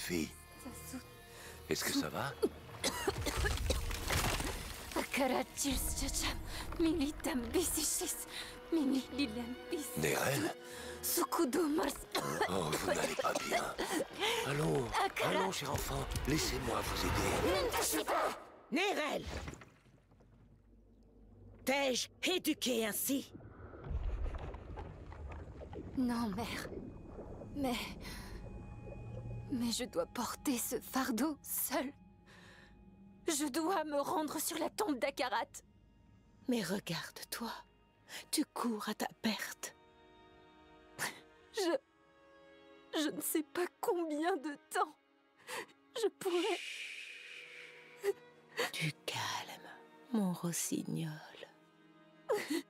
fille. Est-ce que ça va Nérel Oh, vous n'allez pas bien. Allons, allons, cher enfant. Laissez-moi vous aider. Ne me pas Nérel T'ai-je éduqué ainsi Non, mère. Mais... Mais je dois porter ce fardeau seul. Je dois me rendre sur la tombe d'Akarat. Mais regarde-toi. Tu cours à ta perte. Je... Je ne sais pas combien de temps je pourrais... Tu Du mon rossignol. tu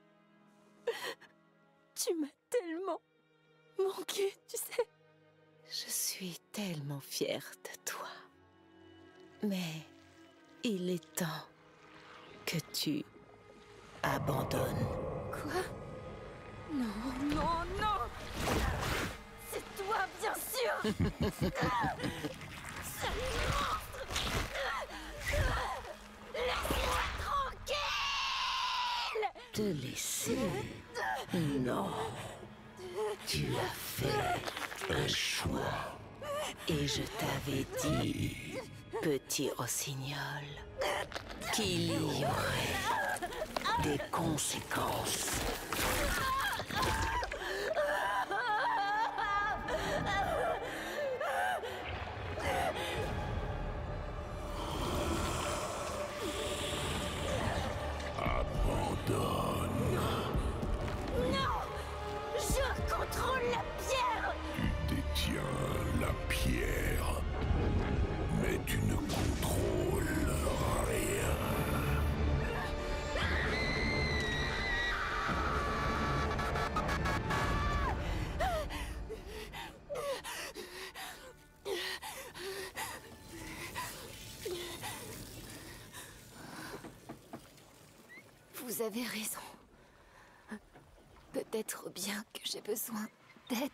m'as tellement manqué, tu sais. Je suis tellement fière de toi. Mais il est temps que tu abandonnes. Quoi Non, non, non C'est toi, bien sûr Laisse-moi tranquille Te laisser Non. Tu as fait un choix. Et je t'avais dit, petit rossignol, qu'il y aurait des conséquences. J'avais raison. Peut-être bien que j'ai besoin d'aide.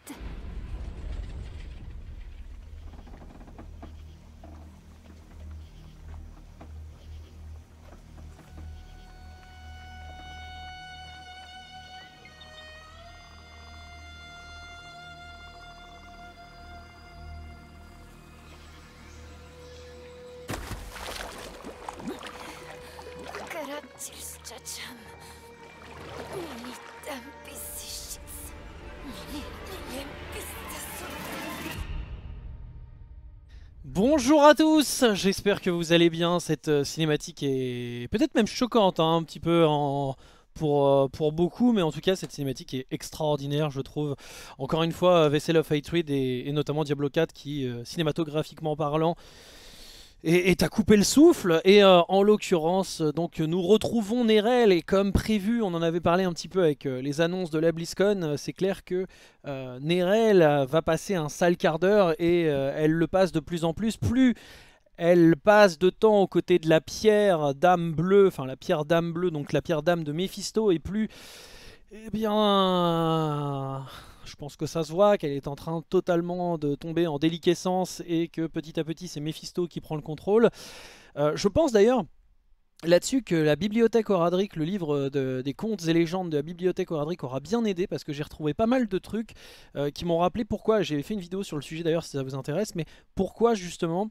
Bonjour à tous, j'espère que vous allez bien, cette euh, cinématique est peut-être même choquante hein, un petit peu en... pour, euh, pour beaucoup, mais en tout cas cette cinématique est extraordinaire je trouve. Encore une fois, euh, Vessel of Hatred et, notamment Diablo 4 qui, cinématographiquement parlant, et t'as coupé le souffle, et euh, en l'occurrence, euh, donc euh, nous retrouvons Nérel. et comme prévu, on en avait parlé un petit peu avec les annonces de la BlizzCon, c'est clair que Nérel va passer un sale quart d'heure, et elle le passe de plus en plus, plus elle passe de temps aux côtés de la pierre dame bleue, enfin la pierre dame bleue, donc la pierre dame de Méphisto, et plus, eh bien... Je pense que ça se voit, qu'elle est en train totalement de tomber en déliquescence et que petit à petit c'est Mephisto qui prend le contrôle. Euh, je pense d'ailleurs là-dessus que la bibliothèque Oradric, le livre des contes et légendes de la bibliothèque Oradric aura bien aidé parce que j'ai retrouvé pas mal de trucs euh, qui m'ont rappelé pourquoi, j'ai fait une vidéo sur le sujet d'ailleurs si ça vous intéresse, mais pourquoi justement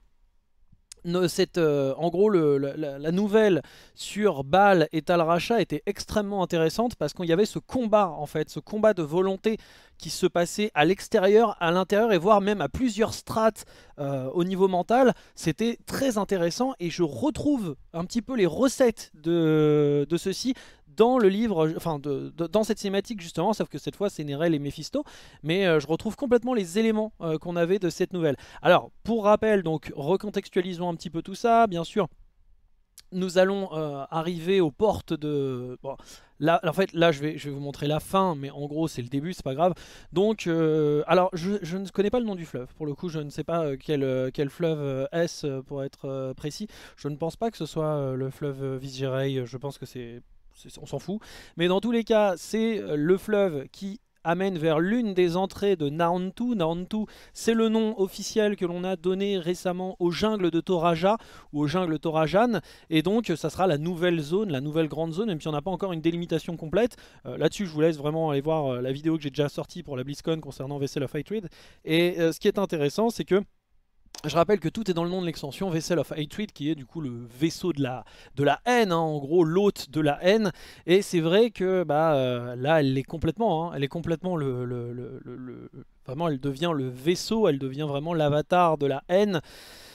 cette, euh, en gros, la, nouvelle sur Baal et Tal Racha était extrêmement intéressante parce qu'il y avait ce combat, en fait, ce combat de volonté qui se passait à l'extérieur, à l'intérieur et voire même à plusieurs strates euh, au niveau mental. C'était très intéressant et je retrouve un petit peu les recettes de, de ceci dans le livre, euh, enfin de, dans cette cinématique justement, sauf que cette fois c'est Nerel et Mephisto, mais euh, je retrouve complètement les éléments euh, qu'on avait de cette nouvelle. Alors, pour rappel, donc recontextualisons un petit peu tout ça, bien sûr. Nous allons arriver aux portes de... Bon, là, en fait, là, je vais, je vais vous montrer la fin, mais en gros, c'est le début, c'est pas grave. Donc, alors, je, ne connais pas le nom du fleuve. Pour le coup, je ne sais pas quel, quel fleuve est-ce, pour être précis. Je ne pense pas que ce soit le fleuve Viseray. Je pense que c'est on s'en fout. Mais dans tous les cas, c'est euh, le fleuve qui amène vers l'une des entrées de Naantu. Naantu, c'est le nom officiel que l'on a donné récemment au jungle de Toraja ou au jungle Torajan. Et donc, ça sera la nouvelle zone, la nouvelle grande zone, même si on n'a pas encore une délimitation complète. Euh, là-dessus, je vous laisse vraiment aller voir euh, la vidéo que j'ai déjà sortie pour la BlizzCon concernant Vessel of Hatred. Et ce qui est intéressant, c'est que je rappelle que tout est dans le nom de l'extension Vessel of Hatred, qui est du coup le vaisseau de la, de la haine, hein, en gros l'hôte de la haine. Et c'est vrai que bah, euh, là, elle est complètement, hein, elle est complètement le, le, le, Vraiment, elle devient le vaisseau, elle devient vraiment l'avatar de la haine.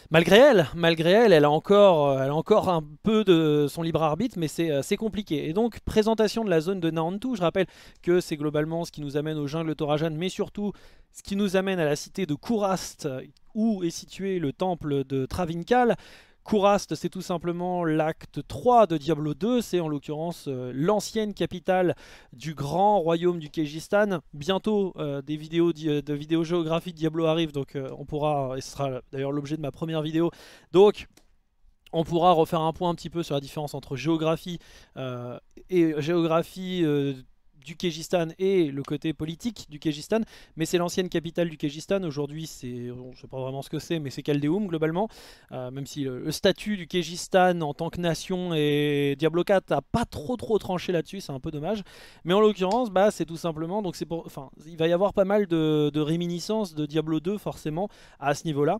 Malgré elle, malgré elle, elle a encore, euh, elle a encore un peu de son libre arbitre, mais euh, c'est compliqué. Et donc, présentation de la zone de Naantu, je rappelle que c'est globalement ce qui nous amène aux jungles Torajan, mais surtout ce qui nous amène à la cité de Kourast, où est situé le temple de Travincal. Kourast, c'est tout simplement l'acte 3 de Diablo 2, c'est en l'occurrence euh, l'ancienne capitale du grand royaume du Kégistan. Bientôt, euh, des vidéos euh, de vidéos géographiques Diablo arrivent, donc on pourra, et ce sera d'ailleurs l'objet de ma première vidéo, donc on pourra refaire un point un petit peu sur la différence entre géographie et géographie du Kégistan et le côté politique du Kégistan, mais c'est l'ancienne capitale du Kégistan. Aujourd'hui, c'est, je ne sais pas vraiment ce que c'est, mais c'est Kaldéum globalement. Euh, même si le, statut du Kégistan en tant que nation et Diablo 4 n'a pas trop trop tranché là-dessus, c'est un peu dommage. Mais en l'occurrence, bah, c'est tout simplement, donc c'est pour, il va y avoir pas mal de, de réminiscences de Diablo 2 forcément à ce niveau-là.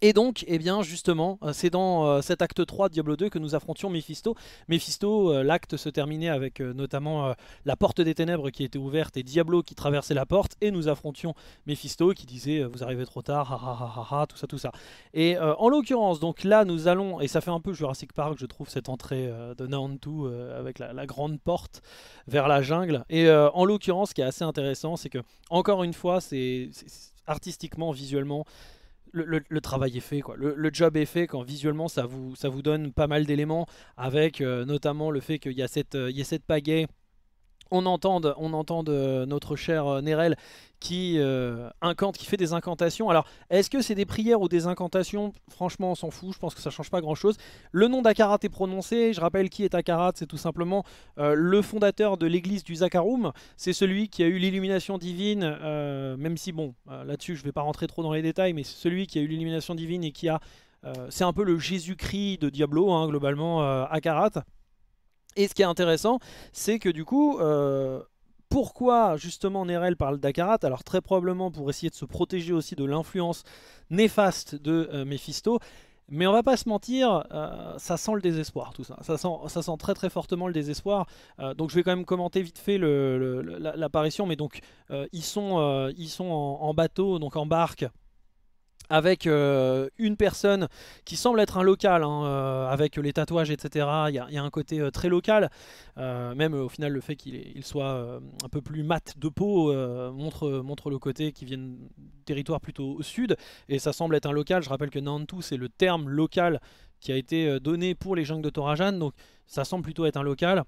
Et donc, eh bien, justement, euh, c'est dans euh, cet acte 3 Diablo 2 que nous affrontions Mephisto. Mephisto, euh, l'acte se terminait avec notamment la porte des ténèbres qui était ouverte et Diablo qui traversait la porte. Et nous affrontions Mephisto qui disait Vous arrivez trop tard, ha ha ha ha, tout ça, tout ça. Et en l'occurrence, donc là, nous allons, et ça fait un peu Jurassic Park, je trouve, cette entrée de naantou avec la, la, grande porte vers la jungle. Et en l'occurrence, ce qui est assez intéressant, c'est que, encore une fois, c'est artistiquement, visuellement, le, travail est fait, quoi. Le, job est fait quand visuellement ça vous, ça vous donne pas mal d'éléments, avec euh, notamment le fait qu'il y, euh, y a cette pagaie on entend on euh, notre cher euh, Nerel qui euh, incante, qui fait des incantations. Alors, est-ce que c'est des prières ou des incantations Franchement, on s'en fout, je pense que ça change pas grand-chose. Le nom d'Akarat est prononcé, je rappelle qui est Akarat, c'est tout simplement le fondateur de l'église du Zakharum, c'est celui qui a eu l'illumination divine, même si, bon, là-dessus je ne vais pas rentrer trop dans les détails, mais c'est celui qui a eu l'illumination divine et qui a... c'est un peu le Jésus-Christ de Diablo, hein, globalement, Akarat. Et ce qui est intéressant, c'est que du coup, euh, pourquoi justement Nerel parle d'Akarat Alors très probablement pour essayer de se protéger aussi de l'influence néfaste de euh, Mephisto. Mais on va pas se mentir, euh, ça sent le désespoir tout ça. Ça sent, ça sent très très fortement le désespoir. donc je vais quand même commenter vite fait l'apparition. mais donc ils sont, ils sont en, bateau, donc en barque avec euh, une personne qui semble être un local, hein, euh, avec les tatouages, etc. Il y, a un côté euh, très local. même au final, le fait qu'il soit un peu plus mat de peau montre, le côté qui vient du territoire plutôt au sud. Et ça semble être un local. Je rappelle que Nantou, c'est le terme local qui a été donné pour les jungles de Torajan. Donc ça semble plutôt être un local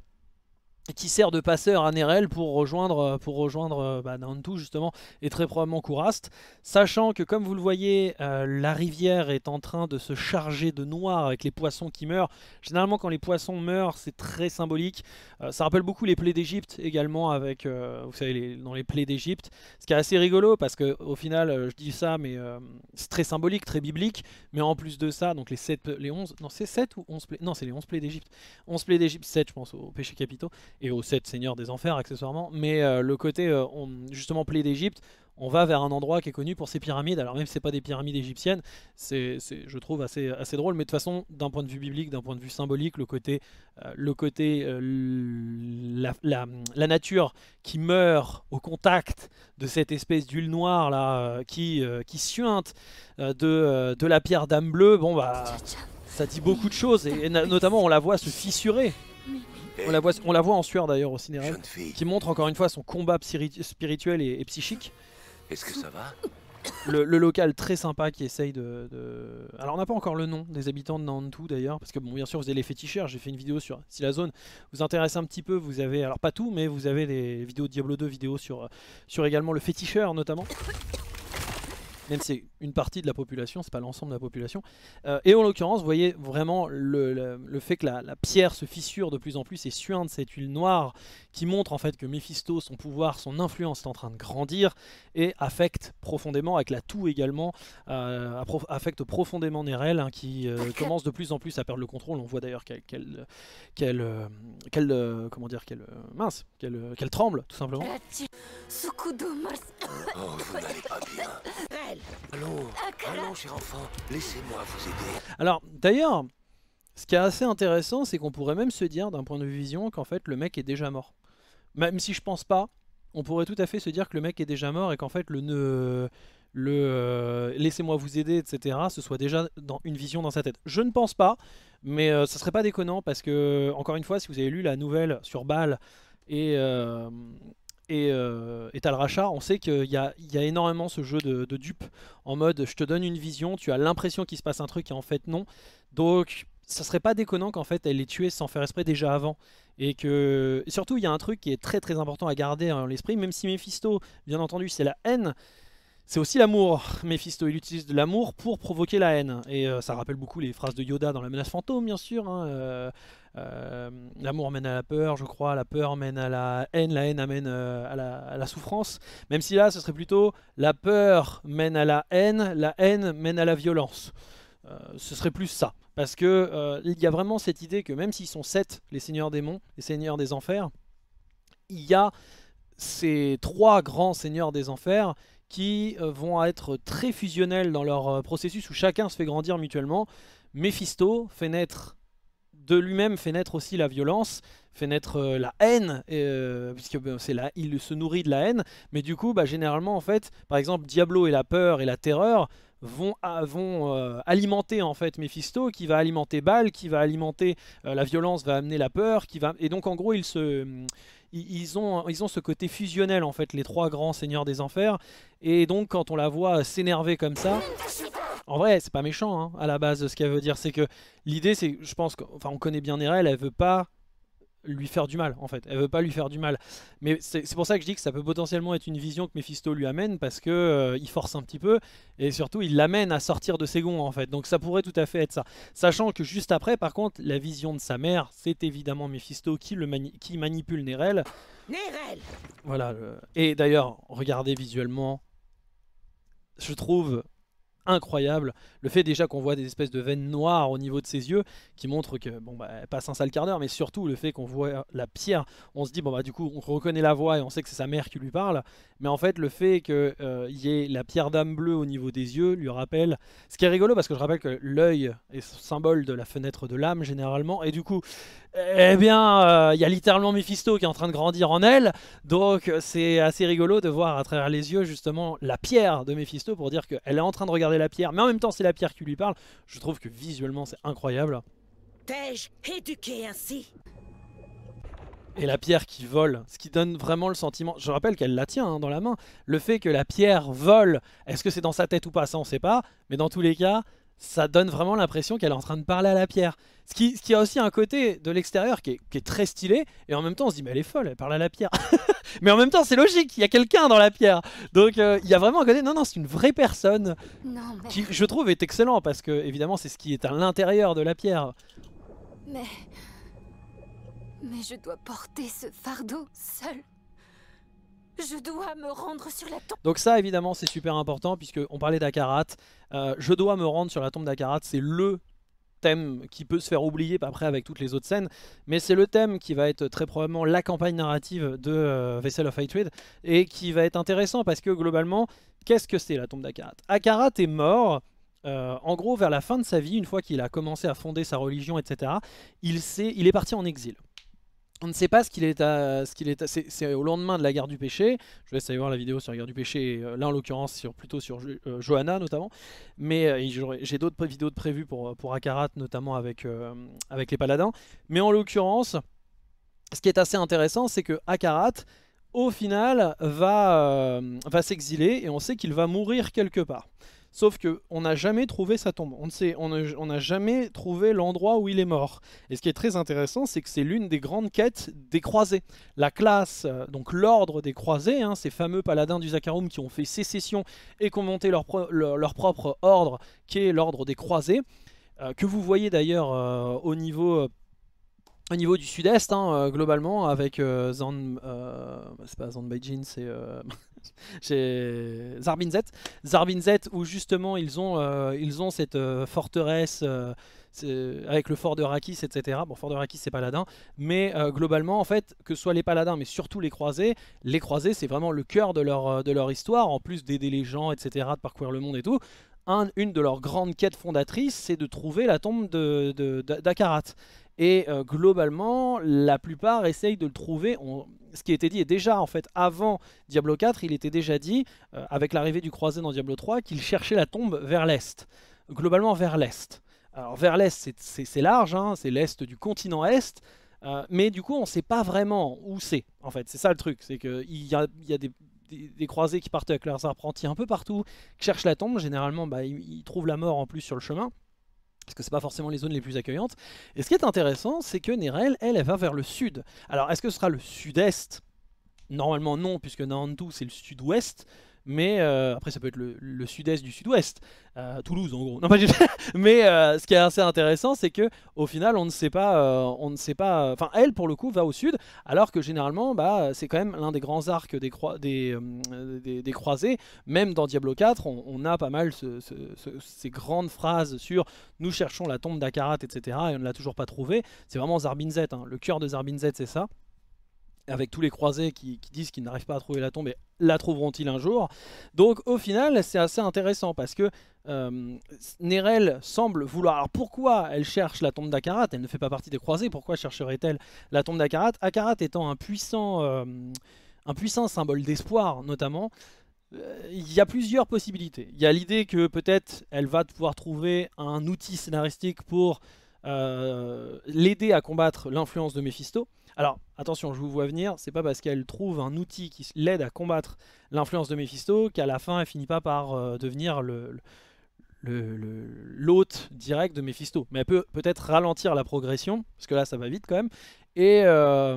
qui sert de passeur à Nerel pour rejoindre, euh, pour rejoindre euh, bah, Nantou justement et très probablement Kourast. Sachant que comme vous le voyez, euh, la rivière est en train de se charger de noir avec les poissons qui meurent. Généralement quand les poissons meurent c'est très symbolique. ça rappelle beaucoup les plaies d'Égypte également avec, vous savez, dans les plaies d'Égypte. Ce qui est assez rigolo parce que au final je dis ça mais c'est très symbolique, très biblique. Mais en plus de ça, donc les 7, les 11, non c'est 7 ou 11 plaies, non c'est les 11 plaies d'Égypte. 11 plaies d'Égypte, 7 je pense aux péchés capitaux et aux sept seigneurs des enfers accessoirement. Mais euh, le côté, euh, justement, plaie d'Égypte, on va vers un endroit qui est connu pour ses pyramides. Alors même si c'est pas des pyramides égyptiennes, c'est, je trouve assez, assez drôle. Mais de toute façon, d'un point de vue biblique, d'un point de vue symbolique, le côté, euh, le côté la, nature qui meurt au contact de cette espèce d'huile noire là, qui, qui suinte de, de la pierre d'âme bleue, bon bah ça dit beaucoup de choses et notamment on la voit se fissurer on la, voit, la voit en sueur d'ailleurs au cinéma, qui montre encore une fois son combat spirituel et, psychique. Est-ce que ça va le, local très sympa qui essaye de. Alors on n'a pas encore le nom des habitants de Nantou d'ailleurs, parce que bon bien sûr vous avez les féticheurs, j'ai fait une vidéo sur si la zone vous intéresse un petit peu, vous avez alors pas tout mais vous avez des vidéos Diablo 2 vidéos sur, sur également le féticheur notamment même si une partie de la population, c'est pas l'ensemble de la population. Euh, et en l'occurrence, vous voyez vraiment le, fait que la, pierre se fissure de plus en plus et suinte cette huile noire qui montre en fait que Mephisto, son pouvoir, son influence est en train de grandir et affecte profondément, avec la toux également, euh, affecte profondément Nerel hein, qui euh, commence de plus en plus à perdre le contrôle. On voit d'ailleurs qu'elle, qu'elle, comment dire, qu'elle mince, qu'elle, tremble tout simplement. Allons, laissez-moi vous aider. Alors, d'ailleurs, ce qui est assez intéressant, c'est qu'on pourrait même se dire, d'un point de vue vision, qu'en fait, le mec est déjà mort. Même si je pense pas, on pourrait tout à fait se dire que le mec est déjà mort et qu'en fait, le ne... Le euh, laissez-moi vous aider, etc., ce soit déjà dans une vision dans sa tête. Je ne pense pas, mais ce euh, ça serait pas déconnant parce que, encore une fois, si vous avez lu la nouvelle sur Bâle et, euh, et, euh, et on sait qu'il y a, énormément ce jeu de, dupes en mode je te donne une vision, tu as l'impression qu'il se passe un truc et en fait non. Donc ça serait pas déconnant qu'en fait elle est tué sans faire esprit déjà avant. Et que surtout il y a un truc qui est très très important à garder en l'esprit, même si Mephisto, bien entendu, c'est la haine. C'est aussi l'amour. Mephisto, il utilise de l'amour pour provoquer la haine. Et euh, ça rappelle beaucoup les phrases de Yoda dans La menace fantôme, bien sûr. Hein, euh, euh, l'amour mène à la peur, je crois, la peur mène à la haine, la haine amène euh, à la, souffrance. Même si là, ce serait plutôt la peur mène à la haine, la haine mène à la violence. Euh, ce serait plus ça. Parce que il y a vraiment cette idée que même s'ils sont sept, les seigneurs démons, les seigneurs des enfers, il y a ces trois grands seigneurs des enfers qui vont être très fusionnels dans leur processus où chacun se fait grandir mutuellement. Mephisto fait naître de lui-même fait naître aussi la violence, fait naître euh, la haine, et, euh, puisque ben, c'est là, il se nourrit de la haine. Mais du coup, bah, généralement, en fait, par exemple, Diablo et la peur et la terreur, vont, euh, alimenter en fait Mephisto, qui va alimenter Baal, qui va alimenter euh, la violence, va amener la peur, qui va et donc en gros ils se mm, ils ont, ils ont ce côté fusionnel en fait, les trois grands seigneurs des enfers. Et donc quand on la voit s'énerver comme ça, en vrai c'est pas méchant hein, à la base. Ce qu'elle veut dire, c'est que l'idée c'est, je pense, qu'on enfin, connaît bien Nerel, elle veut pas lui faire du mal en fait. Elle veut pas lui faire du mal. Mais c'est pour ça que je dis que ça peut potentiellement être une vision que Mephisto lui amène parce que euh, il force un petit peu et surtout il l'amène à sortir de ses gonds en fait. Donc ça pourrait tout à fait être ça. Sachant que juste après par contre la vision de sa mère, c'est évidemment Mephisto qui le qui manipule Nérel Voilà. Et d'ailleurs regardez visuellement, je trouve incroyable. Le fait déjà qu'on voit des espèces de veines noires au niveau de ses yeux qui montrent que bon bah elle passe un sale quart d'heure, mais surtout le fait qu'on voit la pierre, on se dit bon bah du coup on reconnaît la voix et on sait que c'est sa mère qui lui parle, mais en fait le fait que il euh, y ait la pierre d'âme bleue au niveau des yeux lui rappelle. Ce qui est rigolo parce que je rappelle que l'œil est symbole de la fenêtre de l'âme généralement, et du coup eh bien, euh, il y a littéralement Mephisto qui est en train de grandir en elle. Donc, c'est assez rigolo de voir à travers les yeux, justement, la pierre de Mephisto pour dire qu'elle est en train de regarder la pierre. Mais en même temps, c'est la pierre qui lui parle. Je trouve que visuellement, c'est incroyable. T'ai-je éduqué ainsi et la pierre qui vole, ce qui donne vraiment le sentiment. Je rappelle qu'elle la tient hein, dans la main. Le fait que la pierre vole, est-ce que c'est dans sa tête ou pas, ça on sait pas. Mais dans tous les cas, ça donne vraiment l'impression qu'elle est en train de parler à la pierre. Ce qui, ce qui a aussi un côté de l'extérieur qui, est, très stylé, et en même temps on se dit mais elle est folle, elle parle à la pierre. mais en même temps c'est logique, il y a quelqu'un dans la pierre. Donc euh, il y a vraiment un côté, non non c'est une vraie personne, qui je trouve est excellent, parce que évidemment c'est ce qui est à l'intérieur de la pierre. Mais... Mais je dois porter ce fardeau seul. Je dois me rendre sur la tombe. Donc ça, évidemment, c'est super important puisque on parlait d'Akarat. Euh, je dois me rendre sur la tombe d'Akarat, c'est le thème qui peut se faire oublier après avec toutes les autres scènes, mais c'est le thème qui va être très probablement la campagne narrative de euh, Vessel of Hatred et qui va être intéressant parce que globalement, qu'est-ce que c'est la tombe d'Akarat Akarat est mort, euh, en gros vers la fin de sa vie, une fois qu'il a commencé à fonder sa religion, etc., il, il est parti en exil. On ne sait pas ce qu'il est à, ce qu'il est c'est au lendemain de la guerre du péché. Je vais aller voir la vidéo sur la guerre du péché, euh, là en l'occurrence sur, plutôt sur euh, Johanna notamment. Mais euh, j'ai d'autres vidéos de prévues pour, pour Akarat, notamment avec, avec les paladins. Mais en l'occurrence, ce qui est assez intéressant, c'est que Akarat, au final, va, va s'exiler et on sait qu'il va mourir quelque part. Sauf que on n'a jamais trouvé sa tombe. On ne sait, on n'a jamais trouvé l'endroit où il est mort. Et ce qui est très intéressant, c'est que c'est l'une des grandes quêtes des croisés. La classe, euh, donc l'ordre des croisés, hein, ces fameux paladins du Zakharum qui ont fait sécession et qui ont monté leur, propre ordre, qui est l'ordre des croisés, euh, que vous voyez d'ailleurs euh, au niveau au niveau du sud-est, globalement, avec euh, c'est pas c'est euh, Zarbinzet. Zarbinzet, où justement ils ont, ils ont cette forteresse avec le fort de Rakis, etc. Bon, fort de Rakis, c'est paladin, mais globalement, en fait, que ce soit les paladins, mais surtout les croisés, les croisés, c'est vraiment le cœur de leur, de leur histoire, en plus d'aider les gens, etc., de parcourir le monde et tout. une de leurs grandes quêtes fondatrices, c'est de trouver la tombe d'Akarat. De, et euh, globalement, la plupart essayent de le trouver. Ce qui était dit et déjà, en fait, avant Diablo 4, il était déjà dit, euh, avec l'arrivée du croisé dans Diablo 3, qu'il cherchait la tombe vers l'est. Globalement vers l'est. Alors vers l'est, c'est large, hein, c'est l'est du continent est. Euh, mais du coup, on ne sait pas vraiment où c'est, en fait. C'est ça le truc, c'est qu'il y a, des, croisés qui partent avec leurs apprentis un peu partout, qui cherchent la tombe. Généralement, bah, ils trouvent la mort en plus sur le chemin parce que c'est pas forcément les zones les plus accueillantes. Et ce qui est intéressant, c'est que Nerel, elle, elle va vers le sud. Alors, est-ce que ce sera le sud-est Normalement non, puisque Nandu, c'est le sud-ouest mais euh, après ça peut être le, sud-est du sud-ouest, euh, Toulouse en gros. Non, mais euh, ce qui est assez intéressant, c'est que au final, on ne sait pas, on ne sait pas. Enfin, elle pour le coup va au sud, alors que généralement, bah, c'est quand même l'un des grands arcs des, des, des, croisés. Même dans Diablo 4, on, a pas mal ces grandes phrases sur nous cherchons la tombe d'Akarat, etc. Et on ne l'a toujours pas trouvée. C'est vraiment Zarbinzet, hein. le cœur de Zarbinzet, c'est ça avec tous les croisés qui, disent qu'ils n'arrivent pas à trouver la tombe, et la trouveront-ils un jour Donc au final, c'est assez intéressant parce que euh, Nerel semble vouloir... Alors pourquoi elle cherche la tombe d'Akarat Elle ne fait pas partie des croisés, pourquoi chercherait-elle la tombe d'Akarat Akarat étant un puissant, euh, un puissant symbole d'espoir notamment, euh, il y a plusieurs possibilités. Il y a l'idée que peut-être elle va pouvoir trouver un outil scénaristique pour euh, l'aider à combattre l'influence de Mephisto. Alors, attention, je vous vois venir, c'est pas parce qu'elle trouve un outil qui l'aide à combattre l'influence de Mephisto qu'à la fin, elle finit pas par euh, devenir l'hôte direct de Mephisto. Mais elle peut peut-être ralentir la progression, parce que là ça va vite quand même, et euh,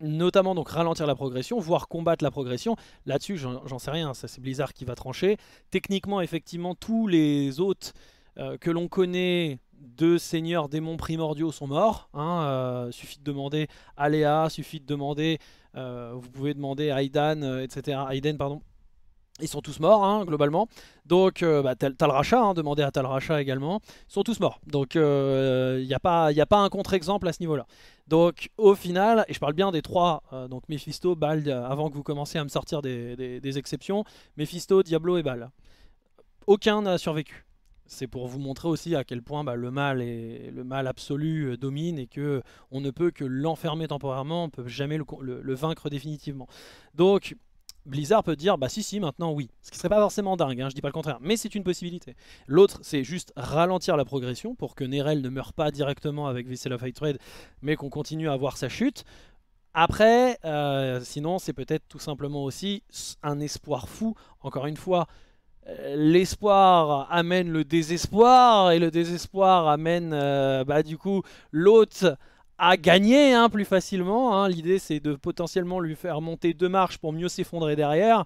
notamment donc ralentir la progression, voire combattre la progression. Là-dessus, j'en sais rien, ça c'est Blizzard qui va trancher. Techniquement, effectivement, tous les hôtes que l'on connaît deux seigneurs démons primordiaux sont morts. Hein, euh, suffit de demander à Léa, suffit de demander, euh, vous pouvez demander à Aidan, euh, etc. Aiden, pardon. Ils sont tous morts, hein, globalement. Donc, bah, Talracha, hein, demandez à Talracha également. Ils sont tous morts. Donc, il n'y a, pas, a pas un contre-exemple à ce niveau-là. Donc, au final, et je parle bien des trois, donc Mephisto, Bald, avant que vous commenciez à me sortir des, exceptions, Mephisto, Diablo et Bald. Aucun n'a survécu c'est pour vous montrer aussi à quel point bah, le mal et le mal absolu euh, domine et que on ne peut que l'enfermer temporairement, on peut jamais le, vaincre définitivement. Donc Blizzard peut dire bah si si maintenant oui, ce qui serait pas forcément dingue, hein, je dis pas le contraire, mais c'est une possibilité. L'autre c'est juste ralentir la progression pour que Nerel ne meure pas directement avec Vessel of fight Trade, mais qu'on continue à voir sa chute. Après, euh, sinon c'est peut-être tout simplement aussi un espoir fou, encore une fois. Euh, l'espoir amène le désespoir et le désespoir amène euh, bah, du coup l'hôte à gagner hein, plus facilement. Hein. L'idée c'est de potentiellement lui faire monter deux marches pour mieux s'effondrer derrière.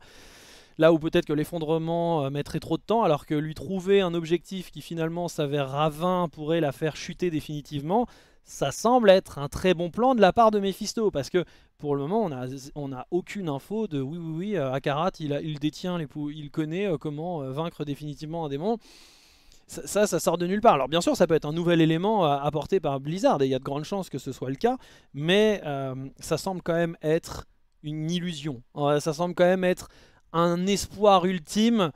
Là où peut-être que l'effondrement euh, mettrait trop de temps, alors que lui trouver un objectif qui finalement s'avère ravin pourrait la faire chuter définitivement, ça semble être un très bon plan de la part de Mephisto, parce que pour le moment, on n'a on a aucune info de oui, oui, oui, euh, Akarat, il, il détient, il connaît euh, comment euh, vaincre définitivement un démon. Ça, ça, sort de nulle part. Alors bien sûr, ça peut être un nouvel élément apporté par Blizzard, et il y a de grandes chances que ce soit le cas, mais ça semble quand même être une illusion. ça semble quand même être un espoir ultime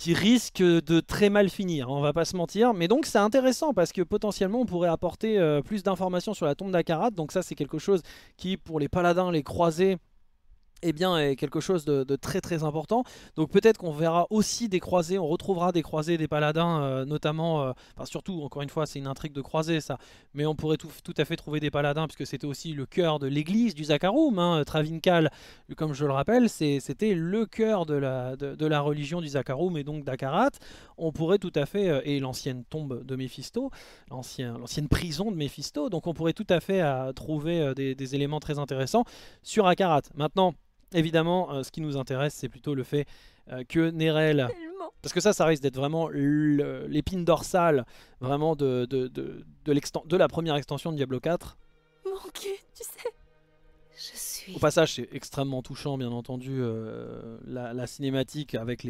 qui risque de très mal finir, hein, on va pas se mentir. Mais donc c'est intéressant parce que potentiellement on pourrait apporter euh, plus d'informations sur la tombe d'Akarat. Donc ça c'est quelque chose qui pour les paladins, les croisés eh bien, est quelque chose de, très très important. Donc peut-être qu'on verra aussi des croisés, on retrouvera des croisés des paladins, euh, notamment, euh, enfin surtout, encore une fois, c'est une intrigue de croisés ça, mais on pourrait tout, à fait trouver des paladins, puisque c'était aussi le cœur de l'église du Zakharum, hein, euh, Travincal, comme je le rappelle, c'était le cœur de la, de, la religion du Zakharum et donc d'Akarat. On pourrait tout à fait, et l'ancienne tombe de Méphisto, l'ancienne prison de Méphisto, donc on pourrait tout à fait trouver des, des éléments très intéressants sur Akarat. Maintenant, Évidemment, euh, ce qui nous intéresse, c'est plutôt le fait euh, que Nerel... Parce que ça, ça risque d'être vraiment l'épine dorsale vraiment de, de, de, de, la première extension de Diablo 4. Mon cul, tu sais. Je suis... Au passage, c'est extrêmement touchant, bien entendu, euh, la, cinématique avec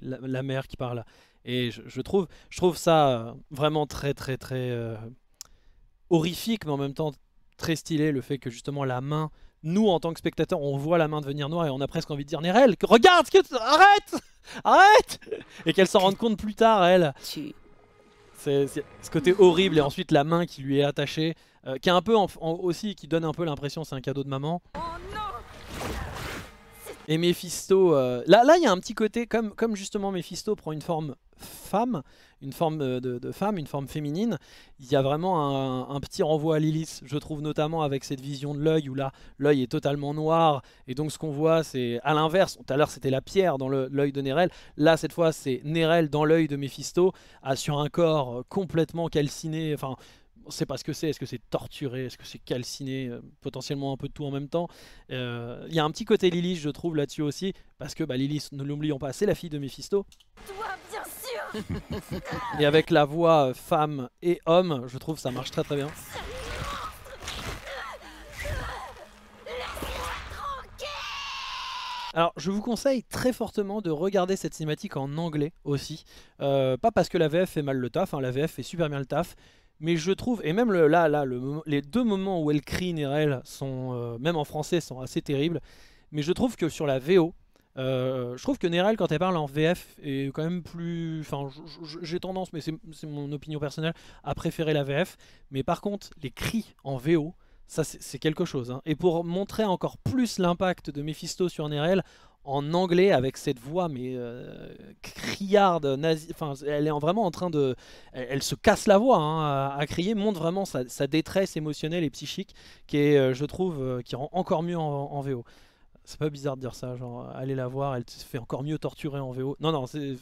la, mère qui parle. Et je, trouve, je trouve ça vraiment très, très, très horrifique, mais en même temps très stylé, le fait que justement la main nous en tant que spectateurs, on voit la main devenir noire et on a presque envie de dire Nerel, regarde, que... arrête, arrête, et qu'elle s'en rende compte plus tard, elle. C'est ce côté horrible et ensuite la main qui lui est attachée, euh, qui est un peu aussi, qui donne un peu l'impression c'est un cadeau de maman. Oh et Mephisto, euh, là, là il y a un petit côté, comme, comme justement Mephisto prend une forme femme, une forme euh, de, femme, une forme féminine, il y a vraiment un, petit renvoi à Lilith, je trouve notamment avec cette vision de l'œil où là l'œil est totalement noir et donc ce qu'on voit c'est à l'inverse, tout à l'heure c'était la pierre dans l'œil de Nérel. là cette fois c'est Nérel dans l'œil de Mephisto ah, sur un corps euh, complètement calciné, enfin on sait pas ce que c'est, est-ce que c'est torturé, est-ce que c'est calciné, euh, potentiellement un peu de tout en même temps. Il y a un petit côté Lilith, je trouve, là-dessus aussi, parce que bah, Lilith, ne l'oublions pas, c'est la fille de Méphisto. Toi, et avec la voix euh, femme et homme, je trouve ça marche très très bien. Alors, je vous conseille très fortement de regarder cette cinématique en anglais aussi. Euh, pas parce que la VF fait mal le taf, hein, la VF fait super bien le taf. Mais je trouve, et même là, là le, les deux moments où elle crie Nerel, sont, euh, même en français, sont assez terribles. Mais je trouve que sur la VO, euh, je trouve que Nerel, quand elle parle en VF, est quand même plus... Enfin, j'ai tendance, mais c'est mon opinion personnelle, à préférer la VF. Mais par contre, les cris en VO, ça c'est quelque chose. Hein. Et pour montrer encore plus l'impact de Mephisto sur Nerel, en anglais avec cette voix mais euh, criarde, nazi enfin elle est vraiment en train de, elle, se casse la voix hein, à, crier, montre vraiment sa, détresse émotionnelle et psychique qui est, euh, je trouve, qui rend encore mieux en VO c'est pas bizarre de dire ça, genre euh, allez la voir, elle se fait encore mieux torturer en VO. Non, non, c'est...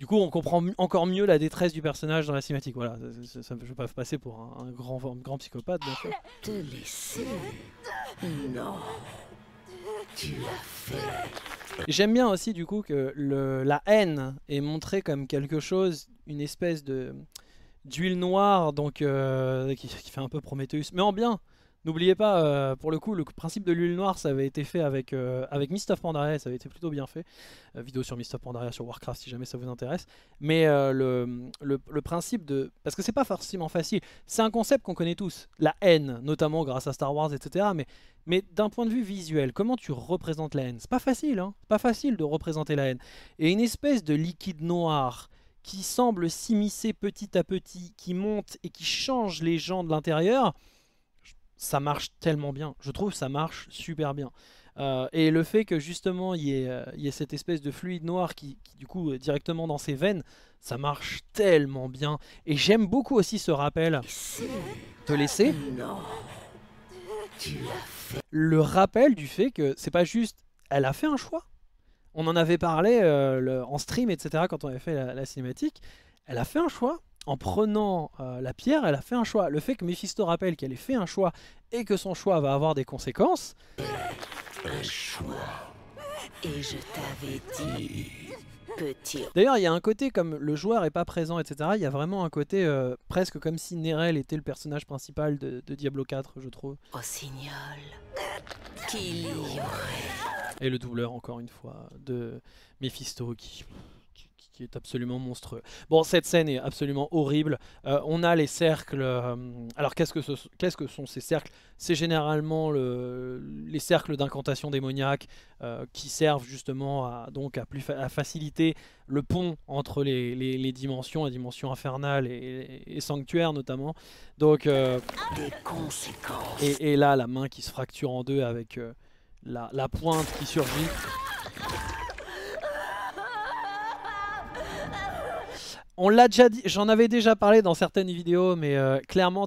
Du coup, on comprend encore mieux la détresse du personnage dans la cinématique. Voilà, ça, ça, je vais pas passer pour un, grand, grand psychopathe, bien Te laisser Non Tu l'as fait J'aime bien aussi, du coup, que le, la haine est montrée comme quelque chose, une espèce de d'huile noire, donc euh, qui, qui, fait un peu Prometheus, mais en bien N'oubliez pas, euh, pour le coup, le principe de l'huile noire, ça avait été fait avec, euh, avec of Pandaria, ça avait été plutôt bien fait. Euh, vidéo sur Mist of Pandaria, sur Warcraft, si jamais ça vous intéresse. Mais le, principe de... Parce que c'est pas forcément facile. C'est un concept qu'on connaît tous. La haine, notamment grâce à Star Wars, etc. Mais, mais d'un point de vue visuel, comment tu représentes la haine C'est pas facile, hein Pas facile de représenter la haine. Et une espèce de liquide noir qui semble s'immiscer petit à petit, qui monte et qui change les gens de l'intérieur ça marche tellement bien. Je trouve ça marche super bien. Euh, et le fait que justement euh, il y, ait, cette espèce de fluide noir qui, du coup est euh, directement dans ses veines, ça marche tellement bien. Et j'aime beaucoup aussi ce rappel. Te laisser. Non. Tu Le rappel du fait que c'est pas juste, elle a fait un choix. On en avait parlé en stream, etc. Quand on avait fait la, la cinématique, elle a fait un choix en prenant euh, la pierre, elle a fait un choix. Le fait que Mephisto rappelle qu'elle ait fait un choix et que son choix va avoir des conséquences. Et je t'avais dit. D'ailleurs, il y a un côté comme le joueur est pas présent, etc. Il y a vraiment un côté euh, presque comme si Nerel était le personnage principal de, Diablo 4, je trouve. Et le doubleur, encore une fois, de Mephisto qui est absolument monstrueux. Bon, cette scène est absolument horrible. Euh, on a les cercles. Euh, alors, qu'est-ce que, ce, qu'est-ce que sont ces cercles C'est généralement le, les cercles d'incantation démoniaque euh, qui servent justement à, donc à, plus à faciliter le pont entre les, dimensions, la dimension infernale et, sanctuaire notamment. Donc, Et, là, la main qui se fracture en deux avec la, la pointe qui surgit. on l'a déjà dit, j'en avais déjà parlé dans certaines vidéos, mais euh, clairement,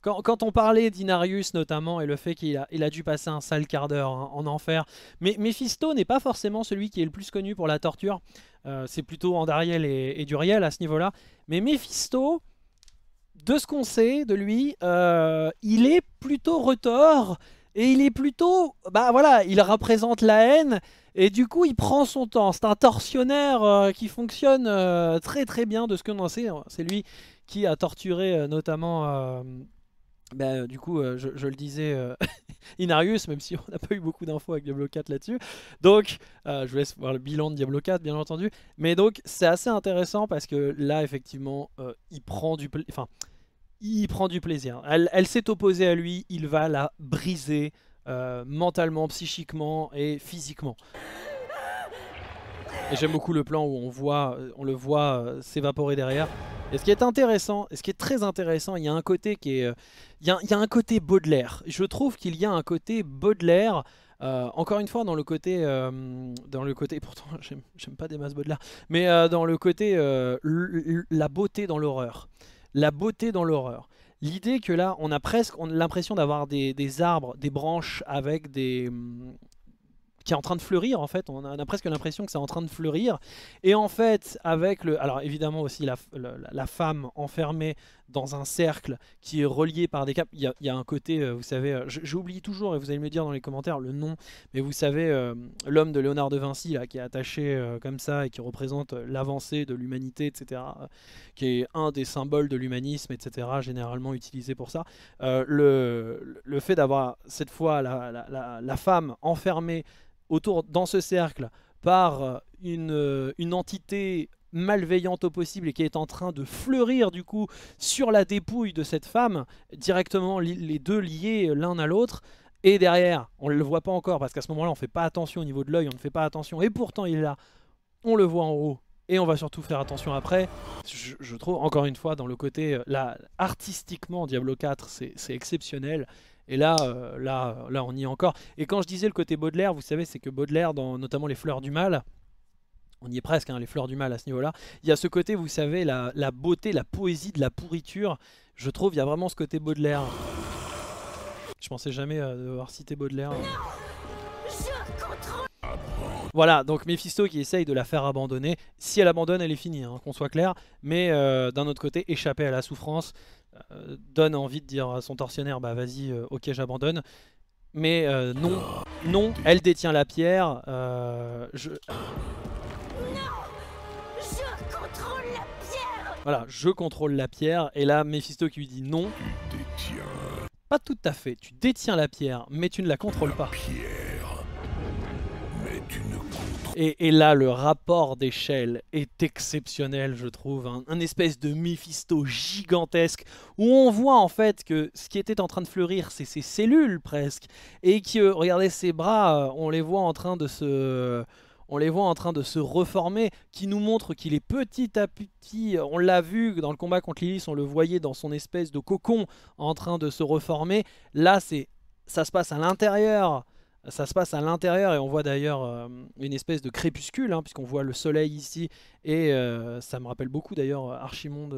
Quand, on parlait d'Inarius notamment et le fait qu'il a, dû passer un sale quart d'heure hein, en enfer, mais Mephisto n'est pas forcément celui qui est le plus connu pour la torture, euh, c'est plutôt Andariel et, Duriel à ce niveau-là, mais Mephisto, de ce qu'on sait de lui, euh, il est plutôt retors et il est plutôt, bah voilà, il représente la haine et du coup il prend son temps. C'est un tortionnaire euh, qui fonctionne euh, très très bien de ce que l'on sait. C'est lui qui a torturé euh, notamment, ben du coup je, je, le disais, Inarius, même si on n'a pas eu beaucoup d'infos avec Diablo 4 là-dessus. Donc je vous laisse voir le bilan de Diablo 4 bien entendu. Mais donc c'est assez intéressant parce que là effectivement il prend du... Enfin il prend du plaisir. Elle, s'est opposée à lui, il va la briser euh, mentalement, psychiquement et physiquement. Et j'aime beaucoup le plan où on, voit, euh, on le voit euh, s'évaporer derrière. Et ce qui est intéressant, et ce qui est très intéressant, il y a un côté qui est... il, y a, un côté Baudelaire. Je trouve qu'il y a un côté Baudelaire, encore une fois, dans le côté... dans le côté pourtant, j'aime pas des masses Baudelaire. Mais dans le côté... la beauté dans l'horreur la beauté dans l'horreur. L'idée que là, on a presque l'impression d'avoir des, arbres, des branches avec des mm, qui est en train de fleurir en fait, on a, presque l'impression que c'est en train de fleurir, et en fait avec le, alors évidemment aussi la femme enfermée dans un cercle qui est relié par des capes, Il y a, un côté, euh, vous savez, euh, j'oublie toujours, et vous allez me dire dans les commentaires le nom, mais vous savez, euh, l'homme de Léonard de Vinci, là, qui est attaché comme ça et qui représente l'avancée de l'humanité, etc., qui est un des symboles de l'humanisme, etc., généralement utilisé pour ça. le, le, fait d'avoir cette fois la, femme enfermée autour dans ce cercle par une, une entité malveillante au possible et qui est en train de fleurir du coup sur la dépouille de cette femme, directement les deux liés euh, l'un à l'autre. Et derrière, on ne le voit pas encore parce qu'à ce moment-là, on ne fait pas attention au niveau de l'œil, on ne fait pas attention. Et pourtant, il est là. On le voit en haut. Et on va surtout faire attention après. Je, trouve, encore une fois, dans le côté, euh, là, artistiquement, Diablo 4, c'est exceptionnel. Et là, euh, là, là, on y est encore. Et quand je disais le côté Baudelaire, vous savez, c'est que Baudelaire, dans notamment Les Fleurs du Mal, on y est presque, hein, les fleurs du mal à ce niveau-là. Il y a ce côté, vous savez, la, beauté, la poésie de la pourriture. Je trouve, il y a vraiment ce côté Baudelaire. Je pensais jamais euh, avoir cité Baudelaire. voilà, donc Mephisto qui essaye de la faire abandonner. Si elle abandonne, elle est finie, hein, qu'on soit clair. Mais euh, d'un autre côté, échapper à la souffrance euh, donne envie de dire à son tortionnaire, bah vas-y, euh, ok j'abandonne. Mais non, non, elle détient la pierre. je... Voilà, je contrôle la pierre, et là, Mephisto qui lui dit non. Tu détiens. Pas tout à fait, tu détiens la pierre, mais tu ne la contrôles pas. Pierre, mais tu ne et, et, là, le rapport d'échelle est exceptionnel, je trouve. Hein. Un, espèce de Mephisto gigantesque où on voit en fait que ce qui était en train de fleurir, c'est ses cellules presque. Et que, regardez, ses bras, euh, on les voit en train de se on les voit en train de se reformer, qui nous montre qu'il est petit à petit, on l'a vu dans le combat contre Lilith, on le voyait dans son espèce de cocon en train de se reformer. Là, c'est ça se passe à l'intérieur ça se passe à l'intérieur et on voit d'ailleurs euh, une espèce de crépuscule, hein, puisqu'on voit le soleil ici. Et euh, ça me rappelle beaucoup d'ailleurs euh, Archimonde,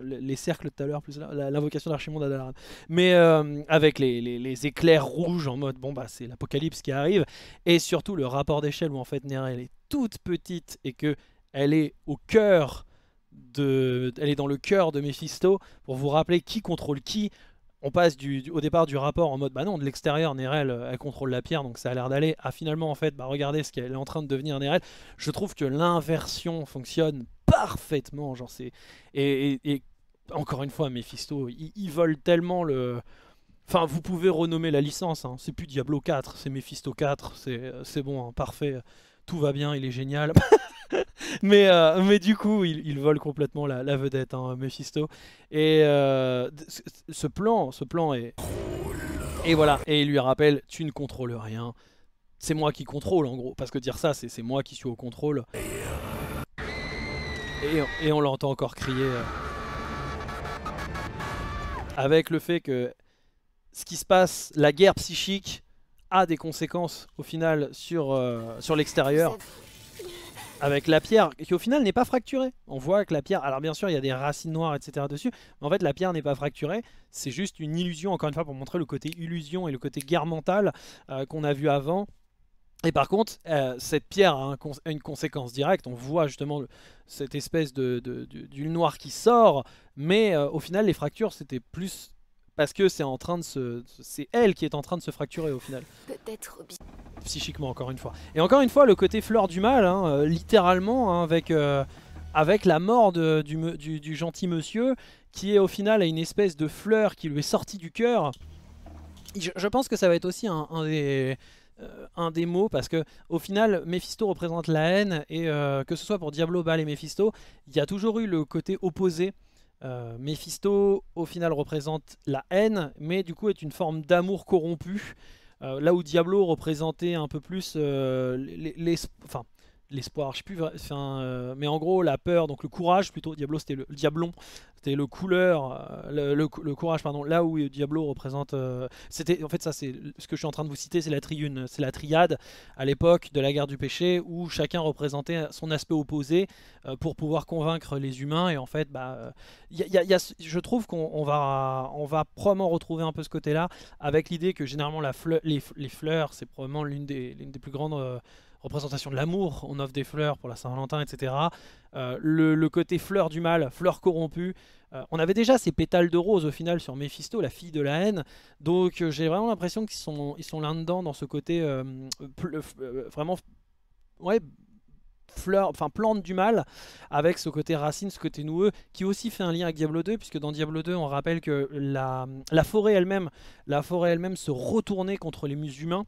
les cercles de tout à l'heure, plus l'invocation d'Archimonde à Dalaran. Mais avec les, éclairs rouges en mode bon, bah c'est l'apocalypse qui arrive. Et surtout le rapport d'échelle où en fait Nerelle elle est toute petite et qu'elle est au cœur de, elle est dans le cœur de Mephisto pour vous rappeler qui contrôle qui, on passe du, au départ du rapport en mode bah non de l'extérieur Nerel euh, elle contrôle la pierre donc ça a l'air d'aller à finalement en fait bah regardez ce qu'elle est en train de devenir Nerel je trouve que l'inversion fonctionne parfaitement genre c'est et, encore une fois Mephisto ils, veulent tellement le enfin vous pouvez renommer la licence hein. c'est plus Diablo 4 c'est Mephisto 4 euh, c'est bon hein, parfait tout va bien il est génial mais, euh, mais du coup, il, il vole complètement la, vedette, hein, Mephisto. Et euh, ce plan, ce plan est... Et voilà, et il lui rappelle, tu ne contrôles rien. C'est moi qui contrôle en gros, parce que dire ça, c'est moi qui suis au contrôle. Et, et on l'entend encore crier. Euh, avec le fait que ce qui se passe, la guerre psychique, a des conséquences au final sur, sur l'extérieur avec la pierre qui au final n'est pas fracturée. On voit que la pierre, alors bien sûr il y a des racines noires etc dessus, mais en fait la pierre n'est pas fracturée, c'est juste une illusion encore une fois pour montrer le côté illusion et le côté guerre mentale euh, qu'on a vu avant. Et par contre, euh, cette pierre a, une conséquence directe, on voit justement cette espèce d'huile de, noire qui sort, mais euh, au final les fractures c'était plus parce que c'est en train de C'est elle qui est en train de se fracturer au final. Psychiquement, encore une fois. Et encore une fois, le côté fleur du mal, hein, euh, littéralement, hein, avec, euh, avec la mort du, du, gentil monsieur, qui est au final à une espèce de fleur qui lui est sortie du cœur. Je, pense que ça va être aussi un, des euh, un des mots parce que au final Mephisto représente la haine et que ce soit pour Diablo, Ball et Mephisto il y a toujours eu le côté opposé euh, Mephisto au final, représente la haine, mais du coup est une forme d'amour corrompu. Euh, là où Diablo représentait un peu plus euh, les, les, enfin, l'espoir, je sais plus, euh, mais en gros la peur, donc le courage plutôt, Diablo c'était le, Diablon, c'était le couleur, euh, le, courage pardon, là où euh, Diablo représente, c'était en fait ça c'est ce que je suis en train de vous citer, c'est la triune, c'est la triade à l'époque de la guerre du péché où chacun représentait son aspect opposé pour pouvoir convaincre les humains et en fait bah, y a, je trouve qu'on va, on va probablement retrouver un peu ce côté là avec l'idée que généralement la fleur, les, fleurs c'est probablement l'une des, des plus grandes représentation de l'amour, on offre des fleurs pour la Saint-Valentin, etc. Euh, le, côté fleur du mal, fleur corrompue. Euh, on avait déjà ces pétales de rose au final sur Méphisto, la fille de la haine. Donc euh, j'ai vraiment l'impression qu'ils sont, ils sont là-dedans dans ce côté vraiment... Ouais, fleur, enfin plante du mal, avec ce côté racine, ce côté noueux, qui aussi fait un lien avec Diablo 2, puisque dans Diablo 2, on rappelle que la, la forêt elle-même, la forêt elle-même se retournait contre les musulmans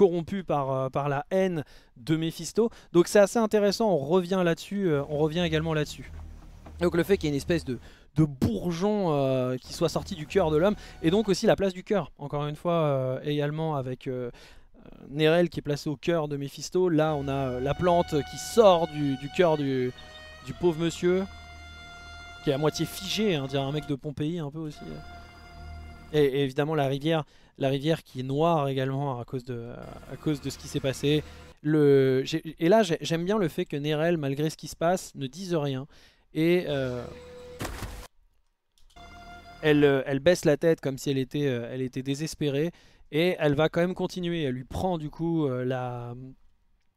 corrompu par, euh, par la haine de Mephisto. Donc c'est assez intéressant, on revient là-dessus, euh, on revient également là-dessus. Donc le fait qu'il y ait une espèce de, de bourgeon euh, qui soit sorti du cœur de l'homme, et donc aussi la place du cœur, encore une fois, également avec Nérel qui est placé au cœur de Mephisto, là on a la plante qui sort du, cœur du, du, pauvre monsieur, qui est à moitié figé, hein, dire un mec de Pompéi un peu aussi, et évidemment la rivière la rivière qui est noire également à cause de, cause de ce qui s'est passé. et là, j'aime bien le fait que Nerel, malgré ce qui se passe, ne dise rien. Et euh, elle, euh, elle baisse la tête comme si elle était, euh, elle était désespérée. Et elle va quand même continuer. Elle lui prend du coup la,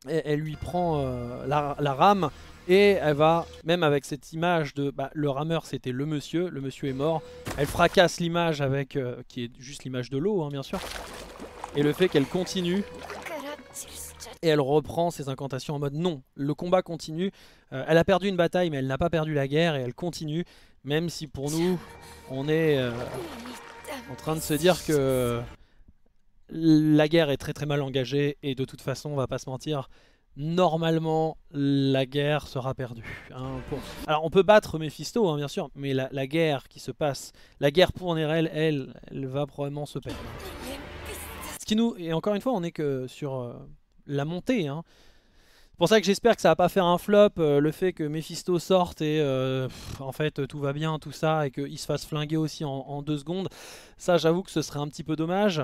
elle lui prend euh, la, rame et elle va, même avec cette image de bah, le rameur c'était le monsieur, le monsieur est mort, elle fracasse l'image avec, euh, qui est juste l'image de l'eau hein, bien sûr, et le fait qu'elle continue, et elle reprend ses incantations en mode non, le combat continue, euh, elle a perdu une bataille mais elle n'a pas perdu la guerre et elle continue, même si pour nous on est en train de se dire que la guerre est très très mal engagée et de toute façon, on va pas se mentir, normalement la guerre sera perdue. Hein, Alors on peut battre Mephisto hein, bien sûr, mais la, guerre qui se passe, la guerre pour Nerel, elle, elle va probablement se perdre. Ce qui nous... Et encore une fois, on est que sur euh, la montée. Hein. C'est pour ça que j'espère que ça va pas faire un flop, euh, le fait que Mephisto sorte et euh, en fait tout va bien, tout ça, et qu'il se fasse flinguer aussi en deux secondes. Ça j'avoue que ce serait un petit peu dommage.